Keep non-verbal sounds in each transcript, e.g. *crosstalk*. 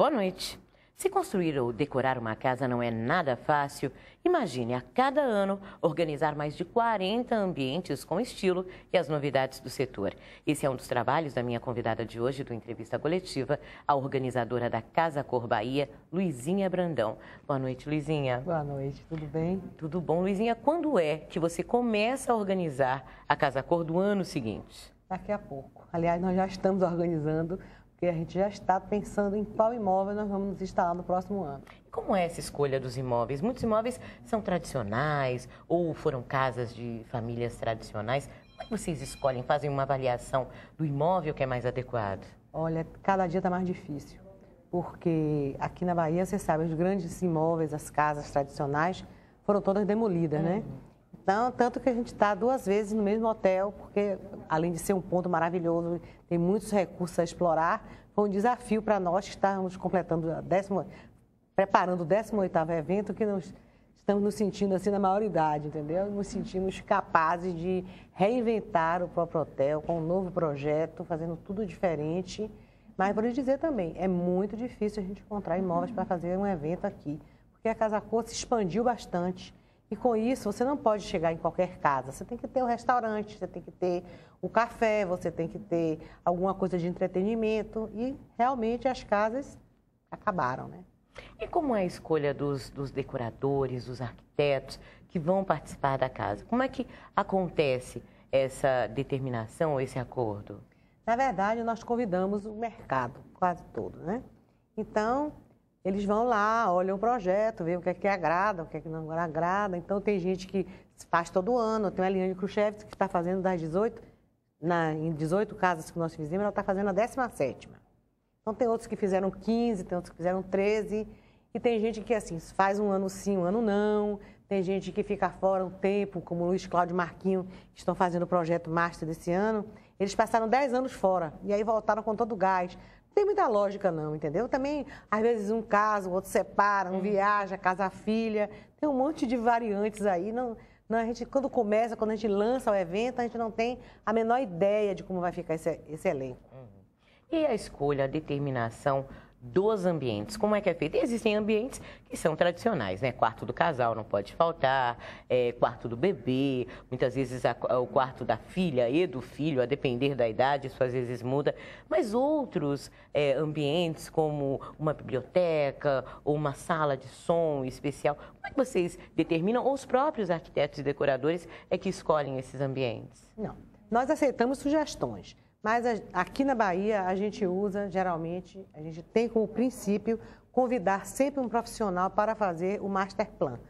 Boa noite. Se construir ou decorar uma casa não é nada fácil, imagine a cada ano organizar mais de 40 ambientes com estilo e as novidades do setor. Esse é um dos trabalhos da minha convidada de hoje do Entrevista Coletiva, a organizadora da Casa Cor Bahia, Luizinha Brandão. Boa noite, Luizinha. Boa noite, tudo bem? Tudo bom, Luizinha. Quando é que você começa a organizar a Casa Cor do ano seguinte? Daqui a pouco. Aliás, nós já estamos organizando porque a gente já está pensando em qual imóvel nós vamos nos instalar no próximo ano. Como é essa escolha dos imóveis? Muitos imóveis são tradicionais ou foram casas de famílias tradicionais. Como é que vocês escolhem, fazem uma avaliação do imóvel que é mais adequado? Olha, cada dia está mais difícil, porque aqui na Bahia, você sabe, os grandes imóveis, as casas tradicionais, foram todas demolidas, né? uhum. né? Não, tanto que a gente está duas vezes no mesmo hotel, porque além de ser um ponto maravilhoso, tem muitos recursos a explorar, foi um desafio para nós que estávamos completando a décima, preparando o 18 evento, que nós estamos nos sentindo assim na maioridade, entendeu? Nos sentimos capazes de reinventar o próprio hotel com um novo projeto, fazendo tudo diferente. Mas vou lhe dizer também, é muito difícil a gente encontrar imóveis para fazer um evento aqui, porque a Casa Cor se expandiu bastante. E com isso, você não pode chegar em qualquer casa. Você tem que ter um restaurante, você tem que ter o um café, você tem que ter alguma coisa de entretenimento. E realmente as casas acabaram, né? E como é a escolha dos, dos decoradores, dos arquitetos que vão participar da casa? Como é que acontece essa determinação, esse acordo? Na verdade, nós convidamos o mercado, quase todo, né? Então, eles vão lá, olham o projeto, veem o que é que agrada, o que é que não agrada. Então, tem gente que faz todo ano. Tem a Eliane Khrushchev, que está fazendo das 18, na, em 18 casas que nós fizemos, ela está fazendo a 17. Então, tem outros que fizeram 15, tem outros que fizeram 13. E tem gente que, assim, faz um ano sim, um ano não. Tem gente que fica fora um tempo, como o Luiz Cláudio Marquinho, que estão fazendo o projeto Master desse ano. Eles passaram 10 anos fora e aí voltaram com todo o gás. Não tem muita lógica, não, entendeu? Também, às vezes, um caso, o outro separa, um hum. viaja, casa a filha. Tem um monte de variantes aí. Não, não, a gente, quando começa, quando a gente lança o evento, a gente não tem a menor ideia de como vai ficar esse, esse elenco. Uhum. E a escolha, a determinação dos ambientes. Como é que é feito? Existem ambientes que são tradicionais, né? Quarto do casal não pode faltar, é, quarto do bebê, muitas vezes a, o quarto da filha e do filho, a depender da idade, isso às vezes muda. Mas outros é, ambientes, como uma biblioteca ou uma sala de som especial, como é que vocês determinam? Ou os próprios arquitetos e decoradores é que escolhem esses ambientes? Não. Nós aceitamos sugestões. Mas aqui na Bahia, a gente usa, geralmente, a gente tem como princípio convidar sempre um profissional para fazer o master plan.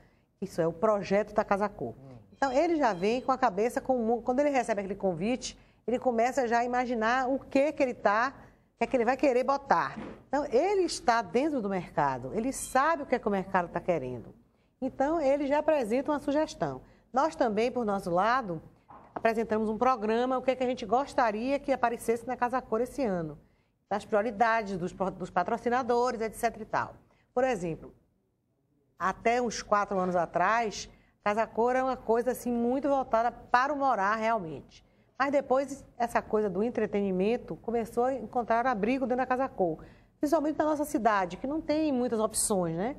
Isso é o projeto da Casa Cor. Então, ele já vem com a cabeça, com, quando ele recebe aquele convite, ele começa já a imaginar o que, que ele está, o que, é que ele vai querer botar. Então, ele está dentro do mercado, ele sabe o que, é que o mercado está querendo. Então, ele já apresenta uma sugestão. Nós também, por nosso lado, apresentamos um programa, o que, é que a gente gostaria que aparecesse na Casa Cor esse ano, das prioridades dos, dos patrocinadores, etc e tal. Por exemplo, até uns quatro anos atrás, Casa Cor é uma coisa assim muito voltada para o morar realmente. Mas depois essa coisa do entretenimento começou a encontrar abrigo dentro da Casa Cor, principalmente na nossa cidade, que não tem muitas opções, né?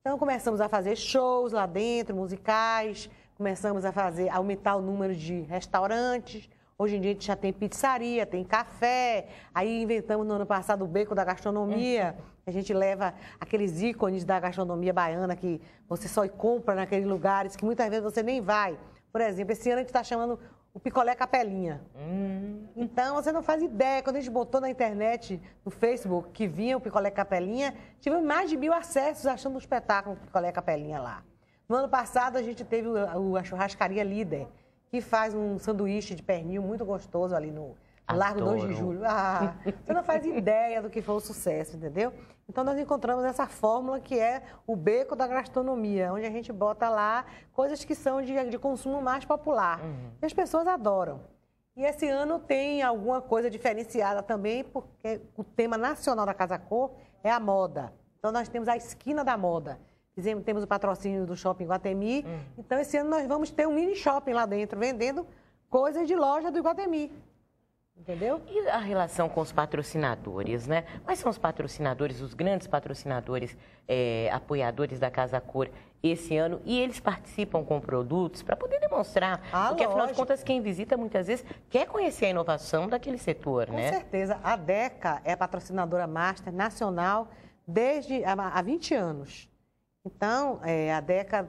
Então começamos a fazer shows lá dentro, musicais, começamos a fazer, a aumentar o número de restaurantes. Hoje em dia a gente já tem pizzaria, tem café. Aí inventamos no ano passado o beco da gastronomia. Uhum. A gente leva aqueles ícones da gastronomia baiana que você só compra naqueles lugares que muitas vezes você nem vai. Por exemplo, esse ano a gente está chamando o picolé capelinha. Hum. Então, você não faz ideia. Quando a gente botou na internet, no Facebook, que vinha o picolé capelinha, tivemos mais de mil acessos achando o espetáculo picolé capelinha lá. No ano passado, a gente teve o, a churrascaria Líder, que faz um sanduíche de pernil muito gostoso ali no Largo 2 de Julho. Ah, você não faz ideia do que foi o sucesso, entendeu? Então, nós encontramos essa fórmula que é o beco da gastronomia, onde a gente bota lá coisas que são de, de consumo mais popular. Uhum. E as pessoas adoram. E esse ano tem alguma coisa diferenciada também, porque o tema nacional da Casa Cor é a moda. Então, nós temos a esquina da moda Fizemos, temos o patrocínio do Shopping Guatemi. Hum. Então, esse ano nós vamos ter um mini shopping lá dentro, vendendo coisas de loja do Guatemi. Entendeu? E a relação com os patrocinadores, né? Quais são os patrocinadores, os grandes patrocinadores, é, apoiadores da Casa Cor esse ano? E eles participam com produtos para poder demonstrar. Ah, porque, lógico. afinal de contas, quem visita muitas vezes quer conhecer a inovação daquele setor, com né? Com certeza. A DECA é patrocinadora master nacional desde há 20 anos. Então, é, a Deca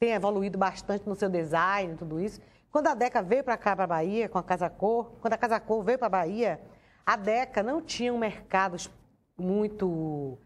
tem evoluído bastante no seu design, tudo isso. Quando a Deca veio para cá, para a Bahia, com a Casa Cor, quando a Casa Cor veio para a Bahia, a Deca não tinha um mercado muito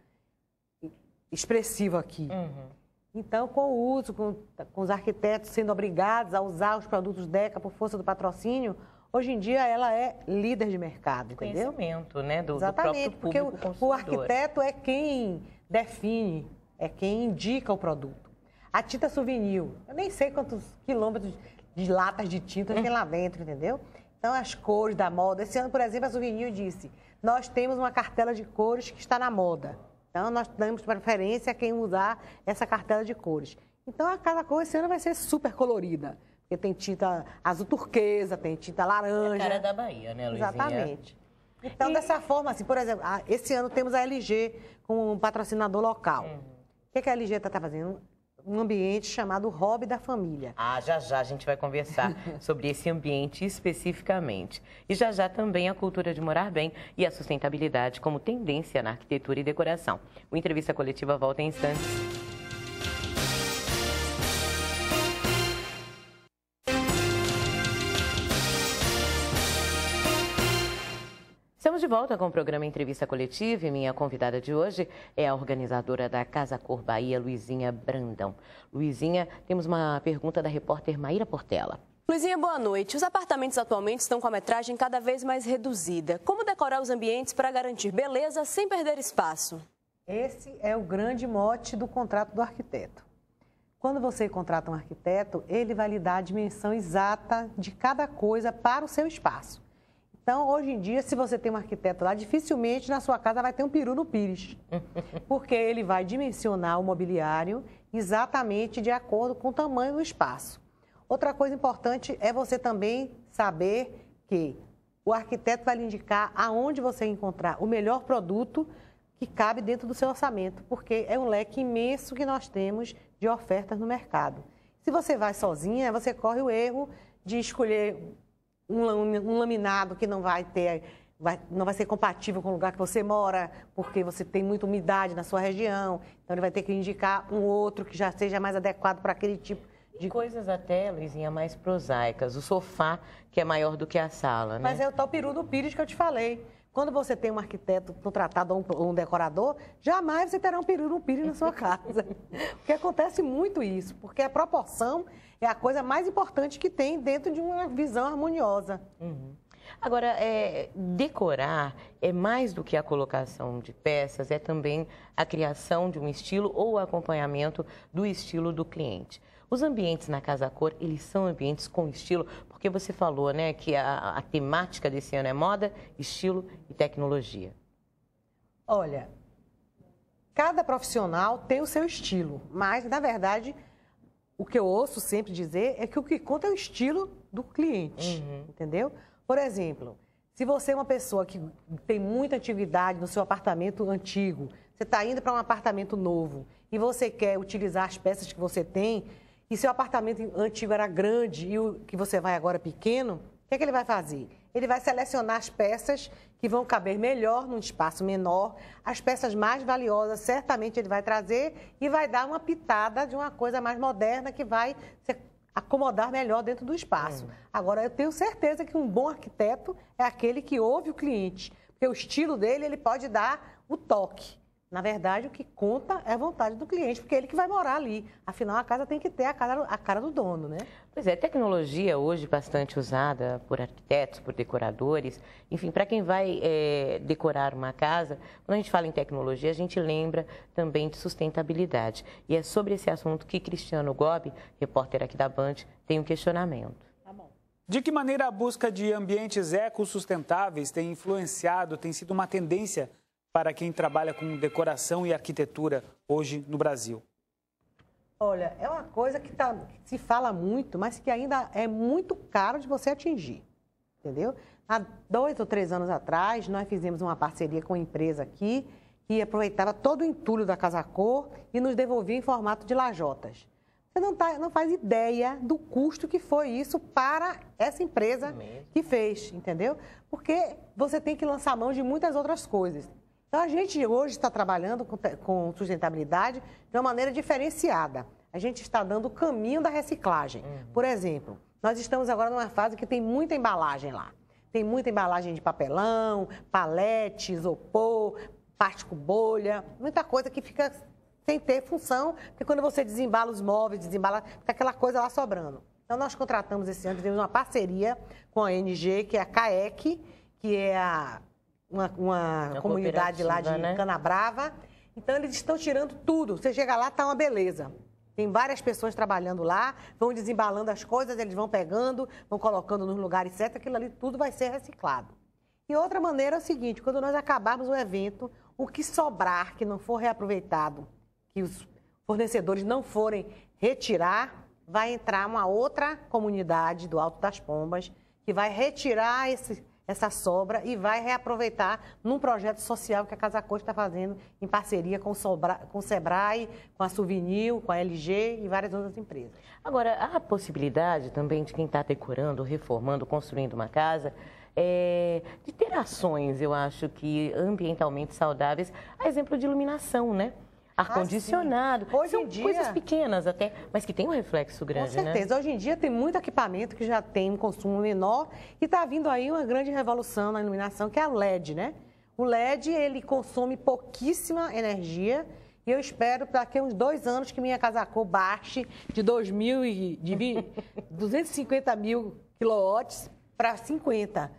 expressivo aqui. Uhum. Então, com o uso, com, com, os arquitetos sendo obrigados a usar os produtos Deca por força do patrocínio, hoje em dia ela é líder de mercado, entendeu? Conhecimento, né, do, Exatamente, do próprio público porque o, o arquiteto é quem define é quem indica o produto. A tinta souvenir, eu nem sei quantos quilômetros de latas de tinta tem lá dentro, entendeu? Então, as cores da moda. Esse ano, por exemplo, a Souvenir disse: nós temos uma cartela de cores que está na moda. Então, nós damos preferência a quem usar essa cartela de cores. Então, a cada cor esse ano vai ser super colorida. Porque tem tinta azul turquesa, tem tinta laranja. É a cara da Bahia, né, Luizinha? Exatamente. Então, e... dessa forma, assim, por exemplo, esse ano temos a LG como um patrocinador local. Uhum. O que, que a LG está fazendo? um ambiente chamado Hobby da Família. Ah, já já a gente vai conversar *laughs* sobre esse ambiente especificamente. E já já também a cultura de morar bem e a sustentabilidade como tendência na arquitetura e decoração. O Entrevista Coletiva volta em instantes. volta com o programa Entrevista Coletiva e minha convidada de hoje é a organizadora da Casa Cor Bahia, Luizinha Brandão. Luizinha, temos uma pergunta da repórter Maíra Portela. Luizinha, boa noite. Os apartamentos atualmente estão com a metragem cada vez mais reduzida. Como decorar os ambientes para garantir beleza sem perder espaço? Esse é o grande mote do contrato do arquiteto. Quando você contrata um arquiteto, ele vai lhe dar a dimensão exata de cada coisa para o seu espaço. Então, hoje em dia, se você tem um arquiteto lá, dificilmente na sua casa vai ter um peru no pires, *laughs* porque ele vai dimensionar o mobiliário exatamente de acordo com o tamanho do espaço. Outra coisa importante é você também saber que o arquiteto vai lhe indicar aonde você encontrar o melhor produto que cabe dentro do seu orçamento, porque é um leque imenso que nós temos de ofertas no mercado. Se você vai sozinha, você corre o erro de escolher um, laminado que não vai ter Vai, não vai ser compatível com o lugar que você mora, porque você tem muita umidade na sua região. Então, ele vai ter que indicar um outro que já seja mais adequado para aquele tipo de. Coisas até, Luizinha, mais prosaicas. O sofá, que é maior do que a sala, né? Mas é o tal peru do Pires que eu te falei. Quando você tem um arquiteto contratado ou um, um, decorador, jamais você terá um pirurupiri na sua *laughs* casa. porque acontece muito isso, porque a proporção é a coisa mais importante que tem dentro de uma visão harmoniosa. Uhum. Agora, é, decorar é mais do que a colocação de peças, é também a criação de um estilo ou o acompanhamento do estilo do cliente. Os ambientes na Casa Cor, eles são ambientes com estilo, porque você falou né, que a, a temática desse ano é moda, estilo e tecnologia. Olha, cada profissional tem o seu estilo, mas na verdade o que eu ouço sempre dizer é que o que conta é o estilo do cliente, uhum. entendeu? Por exemplo, se você é uma pessoa que tem muita antiguidade no seu apartamento antigo, você está indo para um apartamento novo e você quer utilizar as peças que você tem e seu apartamento antigo era grande e o que você vai agora pequeno, o que, é que ele vai fazer? Ele vai selecionar as peças que vão caber melhor num espaço menor, as peças mais valiosas, certamente ele vai trazer e vai dar uma pitada de uma coisa mais moderna que vai se acomodar melhor dentro do espaço. Hum. Agora, eu tenho certeza que um bom arquiteto é aquele que ouve o cliente, porque o estilo dele ele pode dar o toque. Na verdade, o que conta é a vontade do cliente, porque é ele que vai morar ali. Afinal, a casa tem que ter a cara, a cara do dono, né? Pois é, tecnologia hoje bastante usada por arquitetos, por decoradores. Enfim, para quem vai é, decorar uma casa, quando a gente fala em tecnologia, a gente lembra também de sustentabilidade. E é sobre esse assunto que Cristiano Gobi, repórter aqui da Band, tem um questionamento. Tá de que maneira a busca de ambientes ecossustentáveis tem influenciado, tem sido uma tendência para quem trabalha com decoração e arquitetura hoje no Brasil? Olha, é uma coisa que, tá, que se fala muito, mas que ainda é muito caro de você atingir, entendeu? Há dois ou três anos atrás, nós fizemos uma parceria com uma empresa aqui que aproveitava todo o entulho da Casa Cor e nos devolvia em formato de lajotas. Você não, tá, não faz ideia do custo que foi isso para essa empresa que fez, entendeu? Porque você tem que lançar mão de muitas outras coisas. Então, a gente hoje está trabalhando com, sustentabilidade de uma maneira diferenciada. A gente está dando o caminho da reciclagem. Uhum. Por exemplo, nós estamos agora numa fase que tem muita embalagem lá. Tem muita embalagem de papelão, palete, isopor, com bolha, muita coisa que fica sem ter função, porque quando você desembala os móveis, desembala, fica aquela coisa lá sobrando. Então, nós contratamos esse ano, temos uma parceria com a ONG, que é a CAEC, que é a uma, uma, comunidade lá de né? Canabrava. Então eles estão tirando tudo. Você chega lá, tá uma beleza. Tem várias pessoas trabalhando lá, vão desembalando as coisas, eles vão pegando, vão colocando nos lugares certos, aquilo ali tudo vai ser reciclado. E outra maneira é o seguinte: quando nós acabarmos o evento, o que sobrar que não for reaproveitado, que os fornecedores não forem retirar, vai entrar uma outra comunidade do Alto das Pombas que vai retirar esse, essa sobra e vai reaproveitar num projeto social que a Casa Costa está fazendo em parceria com, Sobra, com o Sebrae, com a Souvenir, com a LG e várias outras empresas. Agora, há a possibilidade também de quem está decorando, reformando, construindo uma casa, é, de ter ações, eu acho que ambientalmente saudáveis, a exemplo de iluminação, né? Ah, ar-condicionado. Ah, Hoje São em dia... coisas pequenas até, mas que tem um reflexo grande, Com né? certeza. Né? Hoje em dia tem muito equipamento que já tem um consumo menor e está vindo aí uma grande revolução na iluminação, que é a LED, né? O LED, ele consome pouquíssima energia e eu espero para daqui a uns dois anos que minha casa baixe de 2.000 e... de 250 *laughs* mil quilowatts para 50,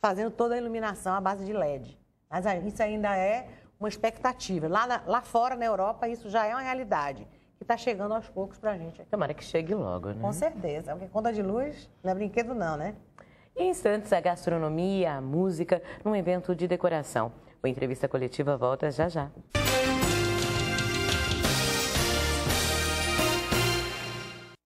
fazendo toda a iluminação à base de LED. Mas isso ainda é uma expectativa. Lá, na, lá fora, na Europa, isso já é uma realidade que está chegando aos poucos para a gente. Tomara que chegue logo, né? Com certeza. Porque conta de luz não é brinquedo não, né? Em instantes, a gastronomia, a música, num evento de decoração. O Entrevista Coletiva volta já já.